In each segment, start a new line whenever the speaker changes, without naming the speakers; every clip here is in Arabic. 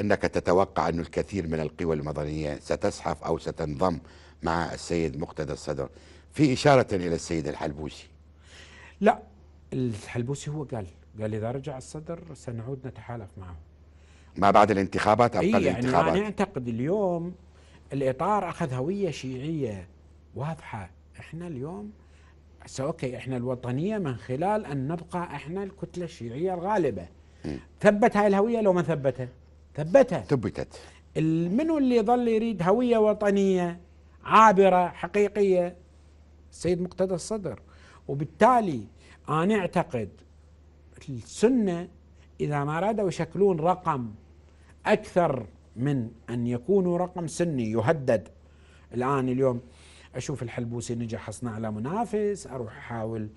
أنك تتوقع أن الكثير من القوى المدنية ستزحف أو ستنضم مع السيد مقتدى الصدر في إشارة إلى السيد الحلبوسي
لا الحلبوسي هو قال قال إذا رجع الصدر سنعود نتحالف معه
ما بعد الانتخابات أبقى قبل يعني الانتخابات أنا
أعتقد اليوم الإطار أخذ هوية شيعية واضحة إحنا اليوم اوكي احنا الوطنيه من خلال ان نبقى احنا الكتله الشيعيه الغالبه ثبت هاي الهويه لو ما ثبتها ثبتت ثبتت منو اللي ظل يريد هوية وطنية عابرة حقيقية السيد مقتدى الصدر وبالتالي أنا أعتقد السنة إذا ما أرادوا يشكلون رقم أكثر من أن يكونوا رقم سني يهدد الآن اليوم أشوف الحلبوسي نجح أصنع له منافس أروح أحاول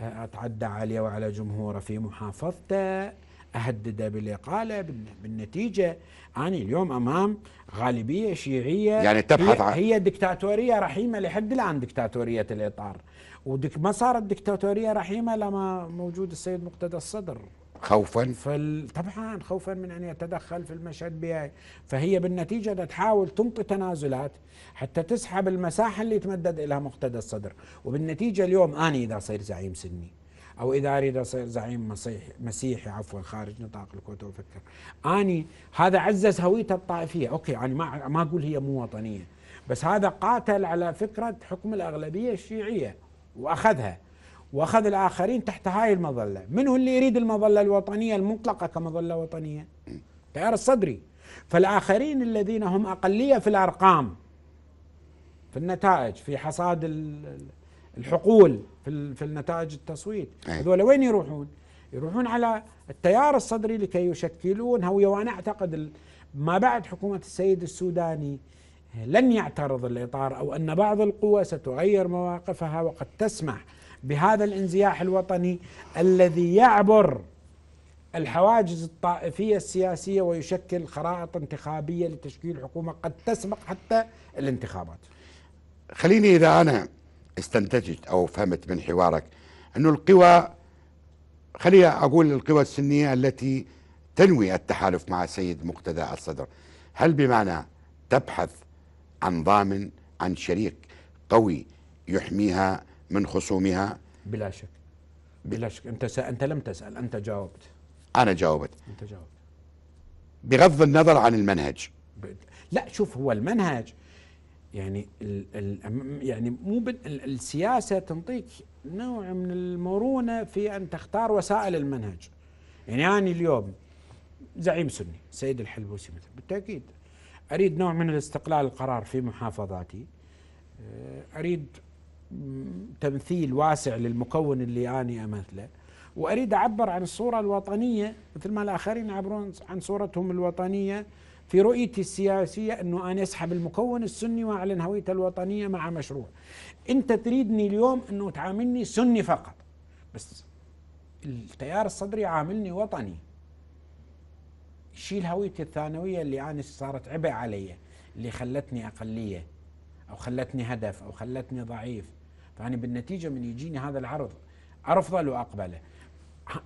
آه، أتعدى عليه وعلى جمهوره في محافظته أهدده بالإقالة بالنتيجة أنا اليوم أمام غالبية شيعية يعني تبحث هي, هي دكتاتورية رحيمة لحد الآن دكتاتورية الإطار ودك ما صارت دكتاتورية رحيمة لما موجود السيد مقتدى الصدر خوفا طبعا خوفا من ان يتدخل في المشهد بها فهي بالنتيجه تحاول تنطي تنازلات حتى تسحب المساحه اللي تمدد لها مقتدى الصدر وبالنتيجه اليوم انا اذا صير زعيم سني او اذا اريد اصير زعيم مسيحي مسيحي عفوا خارج نطاق الكويت وفكر اني هذا عزز هويته الطائفيه اوكي انا يعني ما ما اقول هي مو وطنيه بس هذا قاتل على فكره حكم الاغلبيه الشيعيه واخذها واخذ الاخرين تحت هاي المظله، من هو اللي يريد المظله الوطنيه المطلقه كمظله وطنيه؟ تيار الصدري فالاخرين الذين هم اقليه في الارقام في النتائج في حصاد الحقول في, في النتائج التصويت إيه. هذول وين يروحون؟ يروحون على التيار الصدري لكي يشكلون هوية وأنا أعتقد ما بعد حكومة السيد السوداني آه، لن يعترض الإطار أو أن بعض القوى ستغير مواقفها وقد تسمح بهذا الانزياح الوطني الذي يعبر الحواجز الطائفية السياسية ويشكل خرائط انتخابية لتشكيل حكومة قد تسبق حتى الانتخابات
خليني إذا أنا استنتجت أو فهمت من حوارك أنه القوى خليني أقول القوى السنية التي تنوي التحالف مع سيد مقتدى الصدر هل بمعنى تبحث عن ضامن عن شريك قوي يحميها من خصومها
بلا شك بلا شك انت س... انت لم تسال انت جاوبت انا جاوبت انت جاوبت
بغض النظر عن المنهج
لا شوف هو المنهج يعني ال الـ يعني مو السياسه تنطيك نوع من المرونه في ان تختار وسائل المنهج. يعني انا اليوم زعيم سني سيد الحلبوسي مثلا بالتاكيد اريد نوع من الاستقلال القرار في محافظاتي آه، اريد تمثيل واسع للمكون اللي اني امثله واريد اعبر عن الصوره الوطنيه مثل ما الاخرين يعبرون عن صورتهم الوطنيه في رؤيتي السياسية أنه أنا أسحب المكون السني وأعلن هويته الوطنية مع مشروع أنت تريدني اليوم أنه تعاملني سني فقط بس التيار الصدري عاملني وطني شيل هويتي الثانوية اللي أنا صارت عبء علي اللي خلتني أقلية أو خلتني هدف أو خلتني ضعيف فأنا بالنتيجة من يجيني هذا العرض أرفضه وأقبله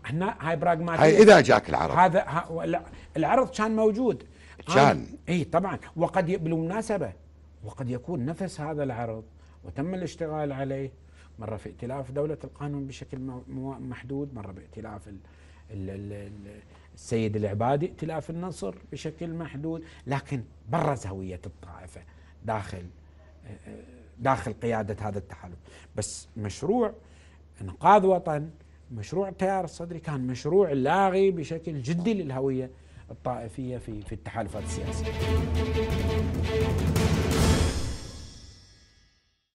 هنا هاي براغماتية هاي إذا جاك العرض هذا لا العرض كان موجود شان اي آه، إيه، طبعا وقد بالمناسبه وقد يكون نفس هذا العرض وتم الاشتغال عليه مره في ائتلاف دوله القانون بشكل محدود مره بائتلاف السيد العبادي ائتلاف النصر بشكل محدود لكن برز هويه الطائفه داخل آه، داخل قياده هذا التحالف بس مشروع انقاذ وطن مشروع التيار الصدري كان مشروع لاغي بشكل جدي للهويه الطائفية في في التحالفات
السياسية